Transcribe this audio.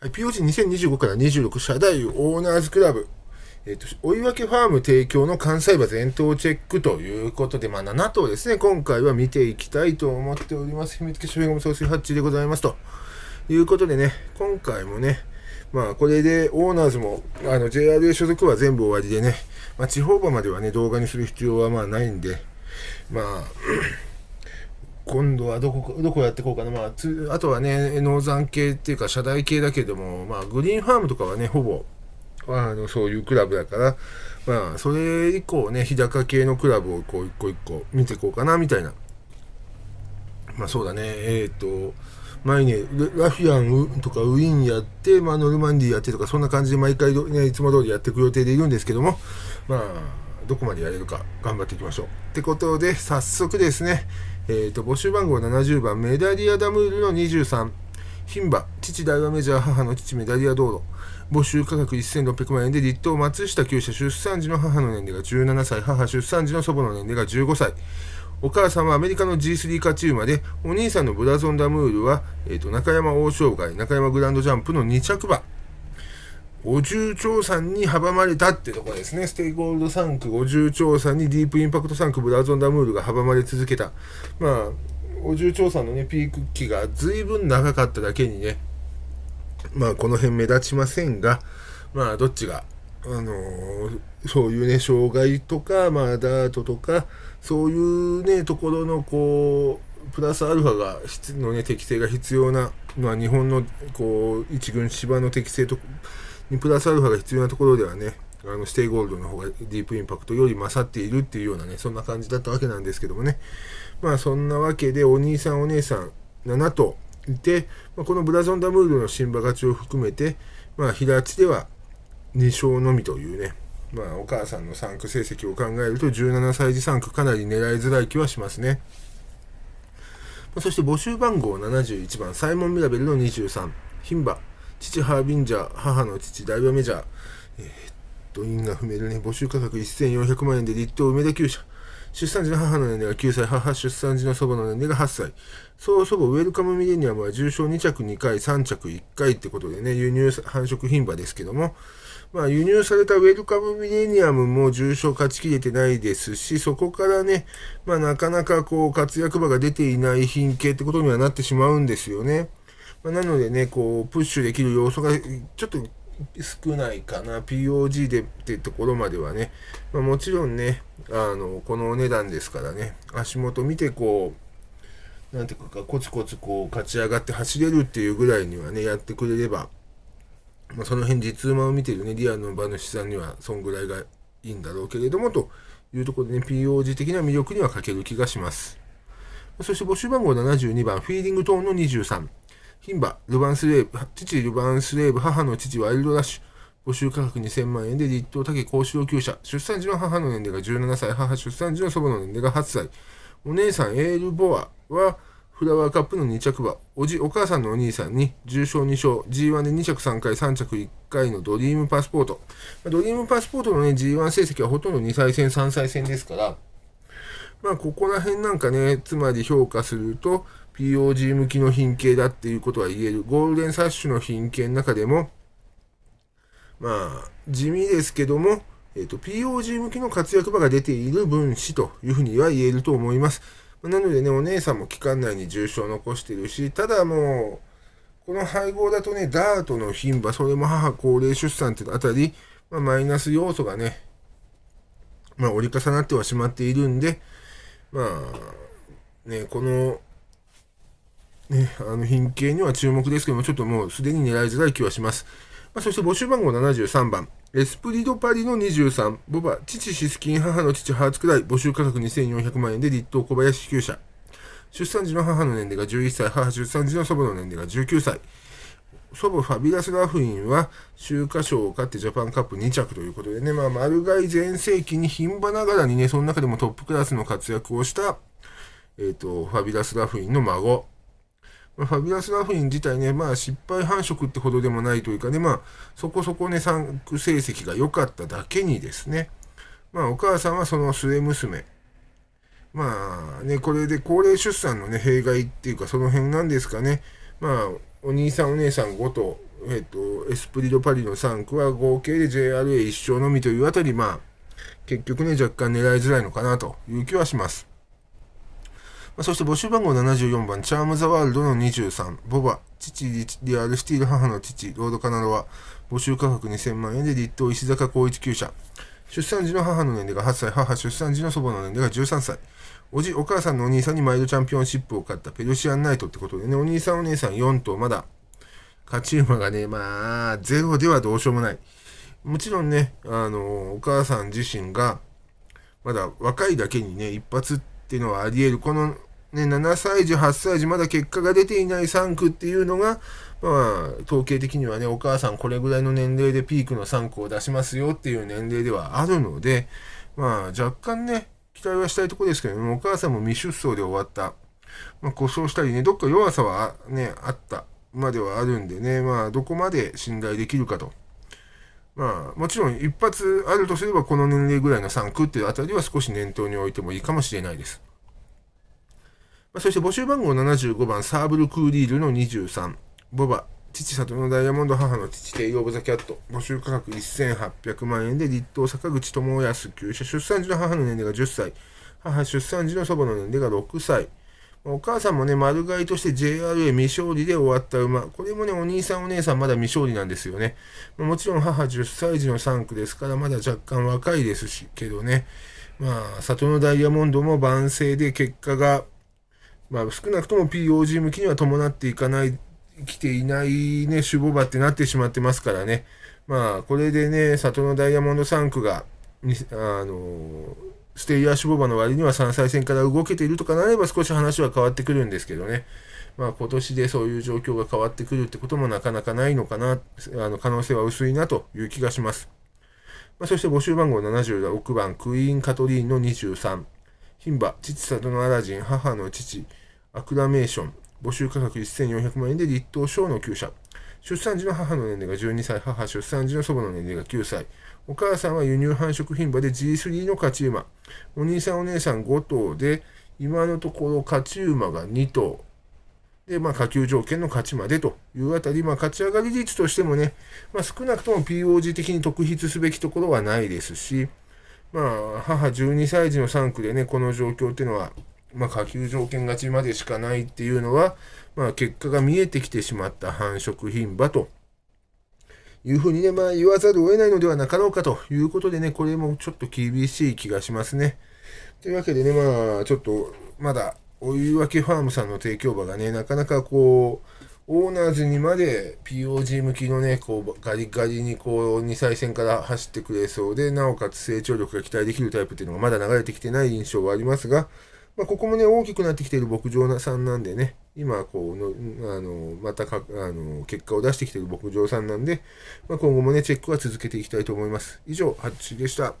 POG2025 から26社大オーナーズクラブ、えっ、ー、と、追い分けファーム提供の関西馬全頭チェックということで、まあ、7頭ですね、今回は見ていきたいと思っております。秘密結晶編ゴム総水ッチでございます。ということでね、今回もね、まあ、これでオーナーズも、あの、JRA 所属は全部終わりでね、まあ、地方馬まではね、動画にする必要はまあないんで、まあ、今度はどこどこやっていこうかな、まあ、あとはね農山系っていうか社大系だけども、まあ、グリーンファームとかはねほぼあのそういうクラブだから、まあ、それ以降ね日高系のクラブをこう一個一個見ていこうかなみたいなまあそうだねえっ、ー、と前にラフィアンとかウィーンやって、まあ、ノルマンディやってとかそんな感じで毎回、ね、いつも通りやっていく予定でいるんですけどもまあどこまでやれるか頑張っていきましょう。ってことで早速ですねえーと、募集番号70番メダリア・ダムールの23牝馬父大和メジャー母の父メダリア道路募集価格1600万円で立東松下旧社出産時の母の年齢が17歳母出産時の祖母の年齢が15歳お母さんはアメリカの G3 勝ち馬で、お兄さんのブラゾン・ダムールは、えーと、中山大障害中山グランドジャンプの2着馬。50兆産に阻まれたってとこですね。ステイゴールド3区、50調査にディープインパクト3区、ブラゾン・ダムールが阻まれ続けた。まあ、50調査のね、ピーク期が随分長かっただけにね、まあ、この辺目立ちませんが、まあ、どっちが、あのー、そういうね、障害とか、まあ、ダートとか、そういうね、ところの、こう、プラスアルファが、のね、適性が必要な、のは、日本の、こう、一軍芝の適性と、にプラスアルファが必要なところではね、あのステイゴールドの方がディープインパクトより勝っているっていうようなね、そんな感じだったわけなんですけどもね。まあそんなわけで、お兄さんお姉さん7といて、まあ、このブラゾンダムールの新馬勝ちを含めて、まあ平地では2勝のみというね、まあお母さんの3区成績を考えると17歳児3区かなり狙いづらい気はしますね。まそして募集番号71番、サイモン・ミラベルの23、牝馬。父ハービンジャー、母の父ダイメジャー、えー、っと、因が不明るね、募集価格1400万円で立東梅田厩舎。出産時の母の年齢が9歳、母出産時の祖母の年齢が8歳。そう祖母ウェルカムミレニアムは重症2着2回、3着1回ってことでね、輸入繁殖牝馬ですけども、まあ輸入されたウェルカムミレニアムも重症勝ちきれてないですし、そこからね、まあなかなかこう活躍馬が出ていない品系ってことにはなってしまうんですよね。まあ、なのでね、こう、プッシュできる要素がちょっと少ないかな、POG でってところまではね、まあ、もちろんね、あの、このお値段ですからね、足元見てこう、なんていうか、コツコツこう、勝ち上がって走れるっていうぐらいにはね、やってくれれば、まあ、その辺実馬を見てるね、リアルの馬主さんには、そんぐらいがいいんだろうけれども、というところでね、POG 的な魅力には欠ける気がします。そして募集番号72番、フィーリングトーンの23。牝馬、ルヴァンスレーブ、父ルヴァンスレーブ、母の父ワイルドラッシュ、募集価格2000万円で立東竹高収級者、出産時の母の年齢が17歳、母出産時の祖母の年齢が8歳、お姉さんエール・ボアはフラワーカップの2着馬、おじ、お母さんのお兄さんに重賞2勝、G1 で2着3回、3着1回のドリームパスポート。ドリームパスポートのね、G1 成績はほとんど2歳戦、3歳戦ですから、まあ、ここら辺なんかね、つまり評価すると、POG 向きの品形だっていうことは言える。ゴールデンサッシュの品形の中でも、まあ、地味ですけども、えっ、ー、と、POG 向きの活躍場が出ている分子というふうには言えると思います。なのでね、お姉さんも期間内に重傷を残してるし、ただもう、この配合だとね、ダートの牝馬、それも母高齢出産ってあたり、まあ、マイナス要素がね、まあ、折り重なってはしまっているんで、まあ、ね、この、ね、あの品形には注目ですけども、ちょっともうすでに狙いづらい気はします。まあ、そして募集番号73番、エスプリドパリの23、ボバ、父シスキン、母の父ハーツくらい、募集価格2400万円で立東小林支給者。出産時の母の年齢が11歳、母出産時の祖母の年齢が19歳。祖母ファビュラス・ラフインは秋華賞を勝ってジャパンカップ2着ということでね、まあ、丸買い全盛期に牝馬ながらにね、その中でもトップクラスの活躍をした、えっ、ー、と、ファビュラス・ラフインの孫。まあ、ファビュラス・ラフイン自体ね、まあ、失敗繁殖ってほどでもないというかね、まあ、そこそこね、産区成績が良かっただけにですね、まあ、お母さんはその末娘。まあね、これで高齢出産のね、弊害っていうか、その辺なんですかね。まあ、お兄さんお姉さん5と、えっ、と、エスプリドパリの3区は合計で JRA 一勝のみというあたり、まあ、結局ね、若干狙いづらいのかなという気はします。まあ、そして募集番号74番、チャーム・ザ・ワールドの23、ボバ、父、リアル・スティール、母の父、ロード・カナロは、募集価格2000万円で立東石坂高一級社。出産時の母の年齢が8歳、母出産時の祖母の年齢が13歳。おじ、お母さんのお兄さんにマイルチャンピオンシップを買ったペルシアンナイトってことでね、お兄さんお姉さん4頭まだ、勝ち馬がね、まあ、ゼロではどうしようもない。もちろんね、あの、お母さん自身が、まだ若いだけにね、一発っていうのはあり得る。このね、7歳児、8歳児、まだ結果が出ていない3区っていうのが、まあ、統計的にはね、お母さんこれぐらいの年齢でピークの3区を出しますよっていう年齢ではあるので、まあ、若干ね、期待はしたいとこですけども、お母さんも未出走で終わった。まあ、故障したりね、どっか弱さはね、あったまではあるんでね、まあ、どこまで信頼できるかと。まあ、もちろん一発あるとすれば、この年齢ぐらいの3区っていうあたりは少し念頭に置いてもいいかもしれないです。そして募集番号75番、サーブル・クーリールの23、ボバ、父里のダイヤモンド母の父イオブザキャット、募集価格1800万円で、立東坂口智康旧社、出産時の母の年齢が10歳、母出産時の祖母の年齢が6歳、お母さんもね、丸買いとして JRA 未勝利で終わった馬。これもね、お兄さんお姉さんまだ未勝利なんですよね。もちろん母10歳児の3区ですから、まだ若干若いですし、けどね。まあ、里のダイヤモンドも晩成で結果がまあ、少なくとも POG 向きには伴っていかない、来ていないね、守護場ってなってしまってますからね。まあ、これでね、里のダイヤモンド3区が、あの、ステイヤー守護場の割には3歳戦から動けているとかなれば少し話は変わってくるんですけどね。まあ、今年でそういう状況が変わってくるってこともなかなかないのかな、あの可能性は薄いなという気がします。まあ、そして募集番号76番、クイーン・カトリーンの23。牝馬、父里のアラジン、母の父、アクラメーション、募集価格1400万円で立東賞の旧社。出産時の母の年齢が12歳、母出産時の祖母の年齢が9歳。お母さんは輸入繁殖牝馬で G3 の勝ち馬。お兄さんお姉さん5頭で、今のところ勝ち馬が2頭。で、まあ、下級条件の勝ちまでというあたり、まあ、勝ち上がり率としてもね、まあ、少なくとも POG 的に特筆すべきところはないですし、まあ、母12歳児の3区でね、この状況っていうのは、まあ、下級条件勝ちまでしかないっていうのは、まあ、結果が見えてきてしまった繁殖牝馬というふうにね、まあ、言わざるを得ないのではなかろうかということでね、これもちょっと厳しい気がしますね。というわけでね、まあ、ちょっと、まだ、お湯分けファームさんの提供馬がね、なかなかこう、オーナーズにまで POG 向きのね、こう、ガリガリにこう、2歳戦から走ってくれそうで、なおかつ成長力が期待できるタイプっていうのがまだ流れてきてない印象はありますが、まあ、ここもね、大きくなってきている牧場さんなんでね、今、こうの、あの、またか、あの、結果を出してきている牧場さんなんで、まあ、今後もね、チェックは続けていきたいと思います。以上、ハッチでした。